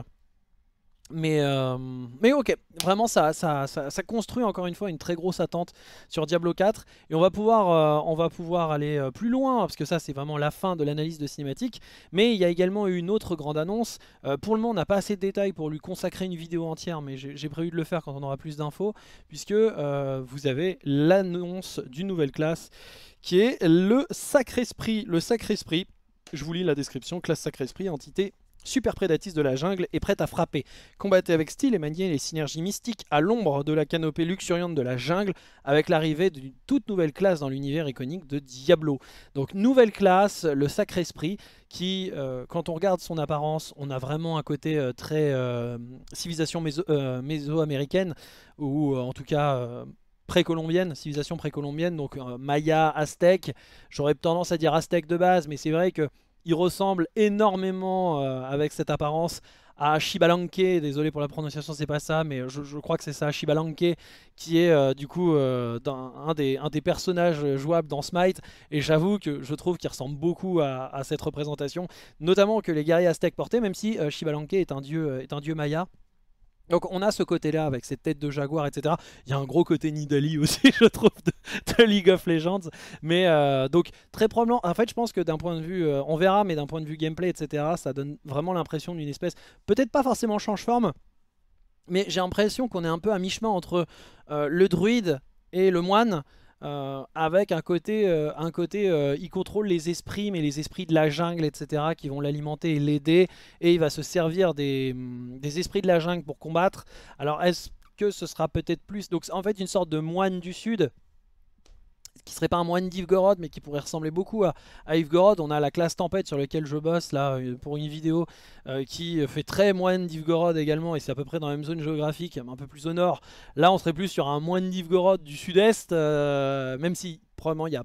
Mais, euh, mais ok, vraiment ça, ça, construit encore une fois une très grosse attente sur Diablo 4 et on va pouvoir, euh, on va pouvoir aller euh, plus loin hein, parce que ça c'est vraiment la fin de l'analyse de cinématique mais il y a également eu une autre grande annonce, pour le moment on n'a pas assez de détails pour lui consacrer une vidéo entière mais j'ai prévu de le faire quand on aura plus d'infos puisque vous avez l'annonce d'une nouvelle classe qui est le Sacré-Esprit, le Sacré-Esprit je vous lis la description, classe Sacré-Esprit, entité super prédatiste de la jungle et prête à frapper. Combattez avec style et manier les synergies mystiques à l'ombre de la canopée luxuriante de la jungle avec l'arrivée d'une toute nouvelle classe dans l'univers iconique de Diablo. Donc nouvelle classe, le Sacré Esprit, qui, euh, quand on regarde son apparence, on a vraiment un côté euh, très euh, civilisation méso-américaine, ou en tout cas précolombienne, civilisation précolombienne, donc Maya, Aztèque. J'aurais tendance à dire Aztèque de base, mais c'est vrai que il ressemble énormément, euh, avec cette apparence, à Shibalanke, désolé pour la prononciation, c'est pas ça, mais je, crois que c'est ça, Shibalanke, qui est euh, du coup euh, un, des, personnages jouables dans Smite, et j'avoue que je trouve qu'il ressemble beaucoup à, cette représentation, notamment que les guerriers aztèques portaient, même si euh, est un dieu, est un dieu maya, donc on a ce côté-là avec cette tête de jaguar, etc. Il y a un gros côté Nidali aussi, je trouve, de, League of Legends. Mais euh, donc très probablement, en fait je pense que d'un point de vue, euh, on verra, mais d'un point de vue gameplay, etc., ça donne vraiment l'impression d'une espèce, peut-être pas forcément change-forme, mais j'ai l'impression qu'on est un peu à mi-chemin entre euh, le druide et le moine. Euh, avec un côté, euh, un côté euh, il contrôle les esprits, mais les esprits de la jungle, etc., qui vont l'alimenter et l'aider, et il va se servir des, mm, des, esprits de la jungle pour combattre. Alors est-ce que ce sera peut-être plus... Donc en fait une sorte de moine du sud qui serait pas un moine d'Ivgorod mais qui pourrait ressembler beaucoup à, Ivgorod. On a la classe Tempête sur laquelle je bosse là euh, pour une vidéo euh, qui euh, fait très moine d'Ivgorod également et c'est à peu près dans la même zone géographique, un peu plus au nord. Là on serait plus sur un moine d'Ivgorod du sud-est, même si il y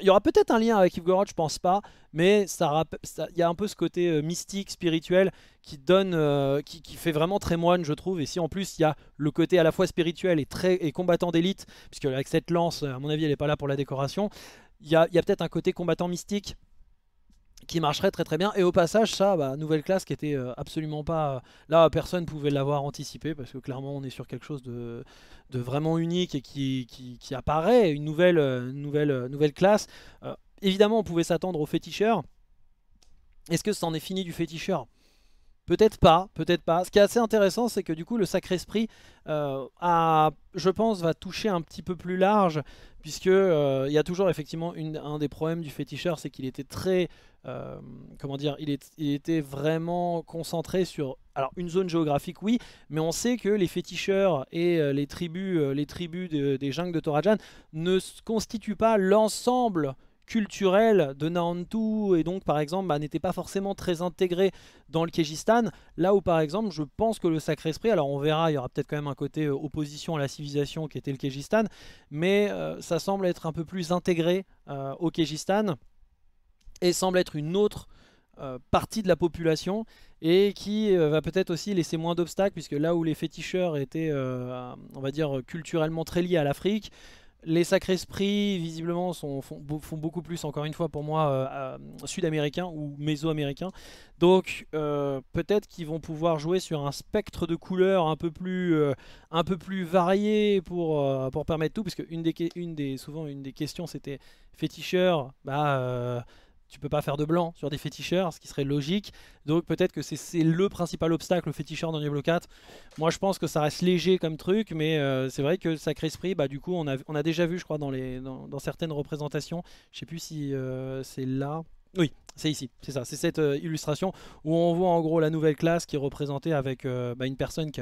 il y aura peut-être un lien avec Yves Gorod, je pense pas, mais ça il y a un peu ce côté euh, mystique, spirituel qui donne euh, qui, qui, fait vraiment très moine, je trouve et si en plus il y a le côté à la fois spirituel et très et combattant d'élite puisque avec cette lance à mon avis elle n'est pas là pour la décoration, il y a, a peut-être un côté combattant mystique qui marcherait très très bien. Et au passage, ça, bah, nouvelle classe qui était euh, absolument pas... Euh, là, personne pouvait l'avoir anticipé, parce que clairement, on est sur quelque chose de, de vraiment unique et qui, qui, qui apparaît, une nouvelle, euh, nouvelle, nouvelle classe. évidemment, on pouvait s'attendre au féticheur, Est-ce que c'en est fini du féticheur Peut-être pas, peut-être pas. Ce qui est assez intéressant, c'est que du coup, le Sacré-Esprit, euh, a, je pense, va toucher un petit peu plus large, puisque euh, il y a toujours effectivement un des problèmes du féticheur, c'est qu'il était très, euh, comment dire, il, était vraiment concentré sur, alors une zone géographique, oui, mais on sait que les féticheurs et les tribus, les tribus des jungles de Torajan ne constituent pas l'ensemble culturel de Naantou et donc par exemple bah, n'était pas forcément très intégré dans le Kégistan. Là où par exemple je pense que le Sacré-Esprit, alors on verra, il y aura peut-être quand même un côté euh, opposition à la civilisation qui était le Kégistan, mais euh, ça semble être un peu plus intégré euh, au Kégistan et semble être une autre partie de la population et qui va peut-être aussi laisser moins d'obstacles puisque là où les féticheurs étaient on va dire culturellement très liés à l'Afrique les Sacrés-Esprits, visiblement, sont, font, beaucoup plus, encore une fois, pour moi, euh, euh, sud-américains ou méso-américains. Donc, euh, peut-être qu'ils vont pouvoir jouer sur un spectre de couleurs un peu plus, un peu plus varié pour, pour permettre tout. Parce que une des, une des, souvent, une des questions, c'était féticheur, bah tu peux pas faire de blanc sur des féticheurs, ce qui serait logique. Donc peut-être que c'est le principal obstacle, aux féticheur dans Diablo 4. Moi je pense que ça reste léger comme truc, mais euh, c'est vrai que Sacré Esprit, bah, du coup on a, déjà vu je crois dans, certaines représentations, je sais plus si euh, c'est là, oui, c'est ici, c'est ça, c'est cette euh, illustration où on voit en gros la nouvelle classe qui est représentée avec euh, bah, une personne qui,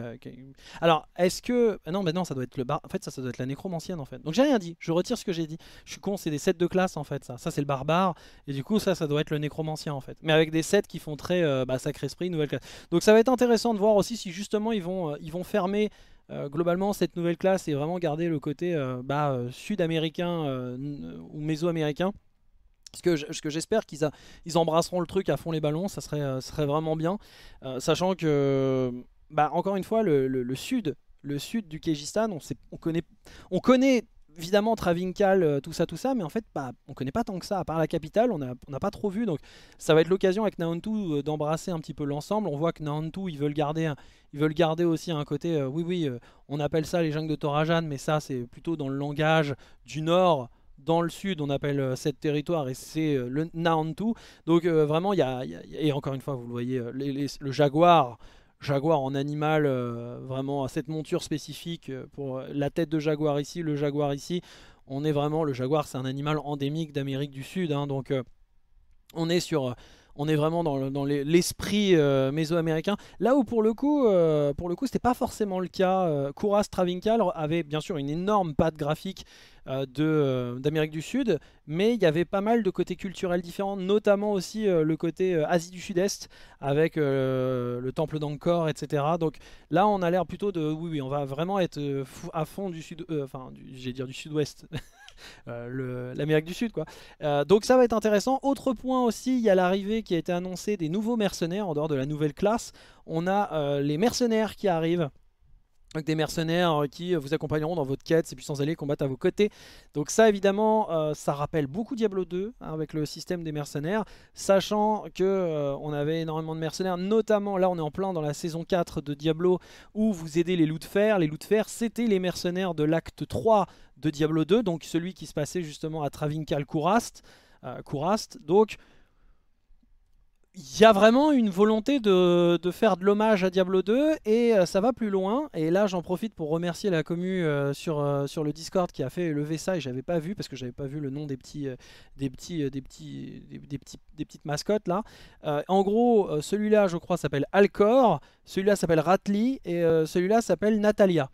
Alors, est-ce que... Ah non, mais non, ça doit être le bar... En fait, ça, ça doit être la nécromancienne, en fait. Donc j'ai rien dit, je retire ce que j'ai dit. Je suis con, c'est des sets de classe, en fait, ça. Ça, c'est le barbare, et du coup, ça, ça doit être le nécromancien, en fait. Mais avec des sets qui font très euh, bah, sacré-esprit, nouvelle classe. Donc ça va être intéressant de voir aussi si, justement, ils vont, ils vont fermer... globalement, cette nouvelle classe Et vraiment garder le côté bah, sud-américain ou méso-américain. Ce que j'espère qu'ils embrasseront le truc à fond les ballons, ça serait, euh, vraiment bien. Euh, sachant que, bah, encore une fois, le, sud le sud du Kégistan, on, connaît, on connaît évidemment Travinkal, tout ça, tout ça, mais en fait, on bah, on connaît pas tant que ça, à part la capitale, on n'a pas trop vu, donc ça va être l'occasion avec Naantu euh, d'embrasser un petit peu l'ensemble, on voit que Naantu, ils veulent garder, ils veulent garder aussi un côté, oui, oui, on appelle ça les jungles de Torajan, mais ça, c'est plutôt dans le langage du Nord, dans le sud, on appelle euh, cette territoire et c'est euh, le Naantu. Donc euh, vraiment, il y, a, et encore une fois, vous le voyez, le jaguar. Jaguar en animal, vraiment à cette monture spécifique pour la tête de jaguar ici, le jaguar ici. On est vraiment, le jaguar c'est un animal endémique d'Amérique du Sud, hein. donc on est sur on est vraiment dans, l'esprit méso mésoaméricain. Là où pour le coup, pour le coup, c'était pas forcément le cas. Euh, Kouras avait bien sûr une énorme patte graphique euh, euh, d'Amérique du Sud, mais il y avait pas mal de côtés culturels différents, notamment aussi euh, le côté Asie du Sud-Est avec le temple d'Angkor, etc. Donc là, on a l'air plutôt de oui, oui, on va vraiment être à fond du sud, enfin, j'ai dire du Sud-Ouest. l'Amérique du Sud. Quoi. donc ça va être intéressant. Autre point aussi, il y a l'arrivée qui a été annoncée des nouveaux mercenaires en dehors de la nouvelle classe. On a les mercenaires qui arrivent avec des mercenaires euh, qui euh, vous accompagneront dans votre quête, ces puissants aller combattre à vos côtés. Donc ça évidemment, euh, ça rappelle beaucoup Diablo 2 hein, avec le système des mercenaires, sachant qu'on avait énormément de mercenaires, notamment là on est en plein dans la saison 4 de Diablo où vous aidez les loups de fer. Les loups de fer c'était les mercenaires de l'acte 3 de Diablo 2, donc celui qui se passait justement à Travincal Kourast. Donc il y a vraiment une volonté de, faire de l'hommage à Diablo 2 et euh, ça va plus loin. Et là, j'en profite pour remercier la commu euh, euh, sur, le Discord qui a fait lever ça et j'avais pas vu parce que j'avais pas vu le nom des petits des petits des petits des, petits des petites mascottes là. en gros, celui-là, je crois, s'appelle Alcor, celui-là s'appelle Ratli et celui-là s'appelle Natalia.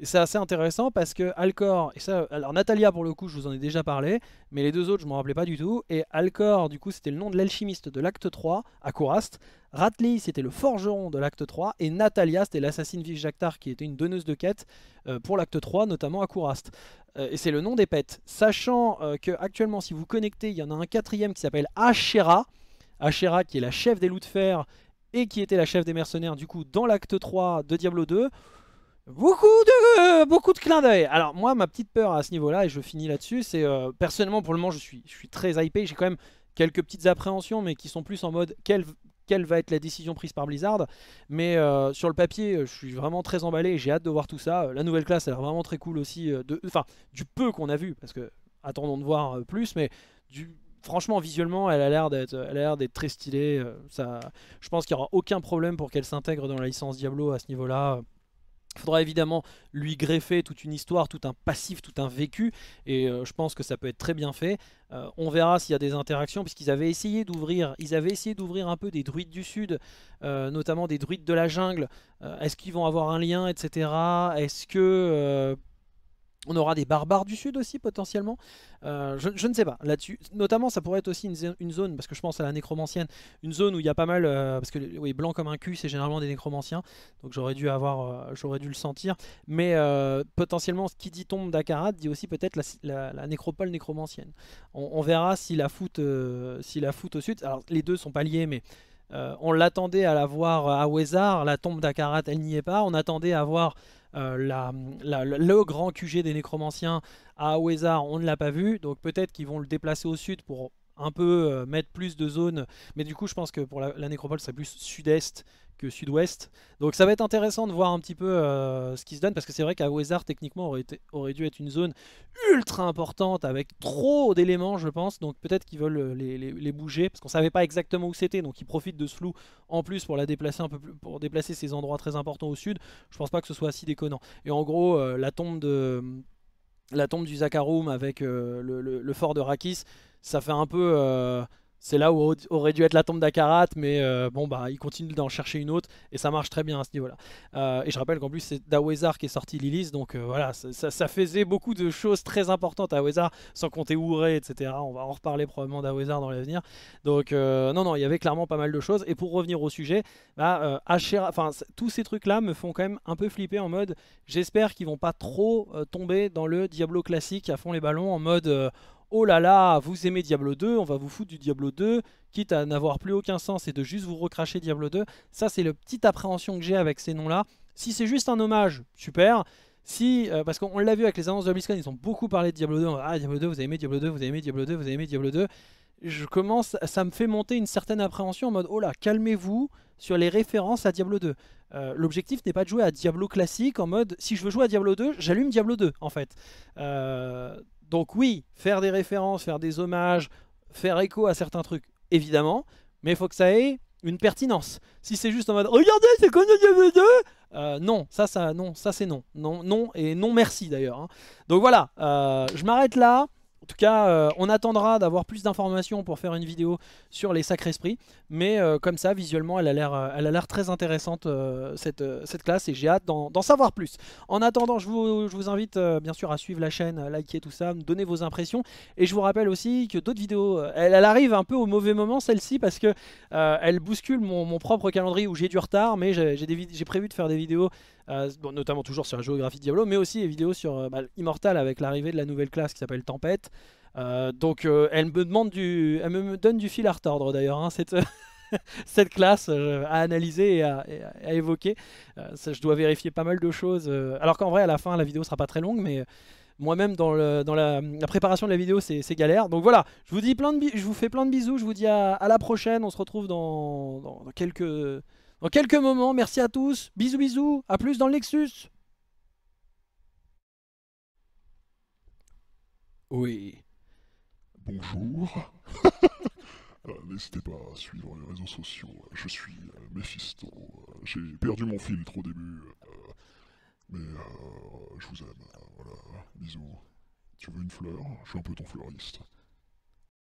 Et c'est assez intéressant parce que Alcor, et ça, alors Natalia pour le coup, je vous en ai déjà parlé, mais les deux autres, je m'en rappelais pas du tout. Et Alcor, du coup, c'était le nom de l'alchimiste de l'acte 3 à Kourast. Ratli, c'était le forgeron de l'acte 3. Et Natalia, c'était l'assassin vive Jactar qui était une donneuse de quête euh, pour l'acte 3, notamment à Kourast. Euh, et c'est le nom des pets. Sachant qu'actuellement, euh, que actuellement, si vous connectez, il y en a un quatrième qui s'appelle Ashera. Ashera qui est la chef des loups de fer et qui était la chef des mercenaires du coup dans l'acte 3 de Diablo 2. Beaucoup de, euh, beaucoup de clins d'œil. Alors moi, ma petite peur à ce niveau-là, et je finis là-dessus, c'est euh, personnellement pour le moment, je suis, je suis très hypé. J'ai quand même quelques petites appréhensions, mais qui sont plus en mode quelle, quelle va être la décision prise par Blizzard. Mais euh, sur le papier, je suis vraiment très emballé. J'ai hâte de voir tout ça. La nouvelle classe, a l'air vraiment très cool aussi. De, enfin, du peu qu'on a vu, parce que attendons de voir plus, mais franchement, visuellement, elle a l'air d'être, très stylée. Ça, je pense qu'il n'y aura aucun problème pour qu'elle s'intègre dans la licence Diablo à ce niveau-là. Il faudra évidemment lui greffer toute une histoire, tout un passif, tout un vécu, et euh, je pense que ça peut être très bien fait. Euh, on verra s'il y a des interactions, puisqu'ils avaient essayé d'ouvrir, ils avaient essayé d'ouvrir un peu des druides du sud, euh, notamment des druides de la jungle. Est-ce qu'ils vont avoir un lien, etc. Est-ce que on aura des barbares du sud aussi potentiellement. Euh, je, ne sais pas là-dessus. Notamment, ça pourrait être aussi une, zone, parce que je pense à la nécromancienne, une zone où il y a pas mal, euh, parce que oui, blanc comme un cul, c'est généralement des nécromanciens, donc j'aurais dû avoir, euh, j'aurais dû le sentir. Mais potentiellement, ce qui dit tombe d'Akarat dit aussi peut-être la, nécropole nécromancienne. On, verra si la foot, si la au sud. Alors les deux sont pas liés, mais euh, on l'attendait à la voir à Wezar, la tombe d'Akarat, elle n'y est pas. On attendait à voir euh, le grand QG des nécromanciens à Wesar, on ne l'a pas vu. Donc peut-être qu'ils vont le déplacer au sud pour un peu euh, mettre plus de zones. Mais du coup, je pense que pour la, la nécropole, c'est plus sud-est sud-ouest. Donc ça va être intéressant de voir un petit peu euh, ce qui se donne, parce que c'est vrai qu'Awezar, techniquement, aurait, été, dû être une zone ultra importante, avec trop d'éléments, je pense. Donc peut-être qu'ils veulent euh, les, bouger, parce qu'on savait pas exactement où c'était, donc ils profitent de ce flou en plus pour la déplacer un peu plus, pour déplacer ces endroits très importants au sud. Je pense pas que ce soit si déconnant. Et en gros, euh, la tombe de la tombe du Zakaroum avec le, le, fort de Rakis, ça fait un peu c'est là où aurait dû être la tombe d'Akarat, mais euh, bon, bah, il continue d'en chercher une autre, et ça marche très bien à ce niveau-là. Euh, et je rappelle qu'en plus, c'est Dawesar qui est sorti Lilith, donc euh, voilà, ça, faisait beaucoup de choses très importantes à Dawezar, sans compter Ouré, etc. On va en reparler probablement d'Awezar dans l'avenir. Donc, non, non, il y avait clairement pas mal de choses. Et pour revenir au sujet, bah, tous ces trucs-là me font quand même un peu flipper en mode, j'espère qu'ils vont pas trop tomber dans le Diablo classique à fond les ballons, en mode oh là là, vous aimez Diablo 2, on va vous foutre du Diablo 2, quitte à n'avoir plus aucun sens et de juste vous recracher Diablo 2. Ça, c'est la petite appréhension que j'ai avec ces noms-là. Si c'est juste un hommage, super. Si, euh, parce qu'on l'a vu avec les annonces de BlizzCon, ils ont beaucoup parlé de Diablo 2. ah, Diablo 2, vous aimez Diablo 2, vous aimez Diablo 2, vous aimez Diablo 2. Je commence, ça me fait monter une certaine appréhension en mode, oh là, calmez-vous sur les références à Diablo 2. Euh, l'objectif n'est pas de jouer à Diablo classique en mode, si je veux jouer à Diablo 2, j'allume Diablo 2 en fait. Euh, donc oui, faire des références, faire des hommages, faire écho à certains trucs, évidemment, mais il faut que ça ait une pertinence. Si c'est juste en mode regardez, c'est connu euh, non, ça, ça, non, ça c'est non, non, non et non merci d'ailleurs. Hein. Donc voilà, euh, je m'arrête là. En tout cas, euh, on attendra d'avoir plus d'informations pour faire une vidéo sur les Sacrés Esprits. Mais euh, comme ça, visuellement, elle a l'air euh, très intéressante, cette, classe, et j'ai hâte d'en savoir plus. En attendant, je vous, invite bien sûr à suivre la chaîne, à liker tout ça, me donner vos impressions. Et je vous rappelle aussi que d'autres vidéos, elle, arrive un peu au mauvais moment, celle-ci, parce que elle bouscule mon, mon propre calendrier où j'ai du retard, mais j'ai prévu de faire des vidéos euh, notamment toujours sur la géographie de Diablo, mais aussi les vidéos sur euh, bah, Immortal avec l'arrivée de la nouvelle classe qui s'appelle Tempête. Euh, donc elle me demande du, elle me donne du fil à retordre d'ailleurs hein, cette, cette classe à analyser et à, évoquer. je dois vérifier pas mal de choses. alors qu'en vrai, à la fin, la vidéo sera pas très longue, mais moi-même, dans, le, dans la, préparation de la vidéo, c'est galère. Donc voilà, je vous, dis plein de je vous fais plein de bisous. Je vous dis à, la prochaine. On se retrouve dans, dans quelques en quelques moments. Merci à tous. Bisous, bisous. À plus dans le Lexus. Oui. Bonjour. Euh, n'hésitez pas à suivre les réseaux sociaux. Je suis euh, Mephisto. Euh, j'ai perdu mon filtre au début. mais je vous aime. Voilà. Bisous. Tu veux une fleur Je suis un peu ton fleuriste.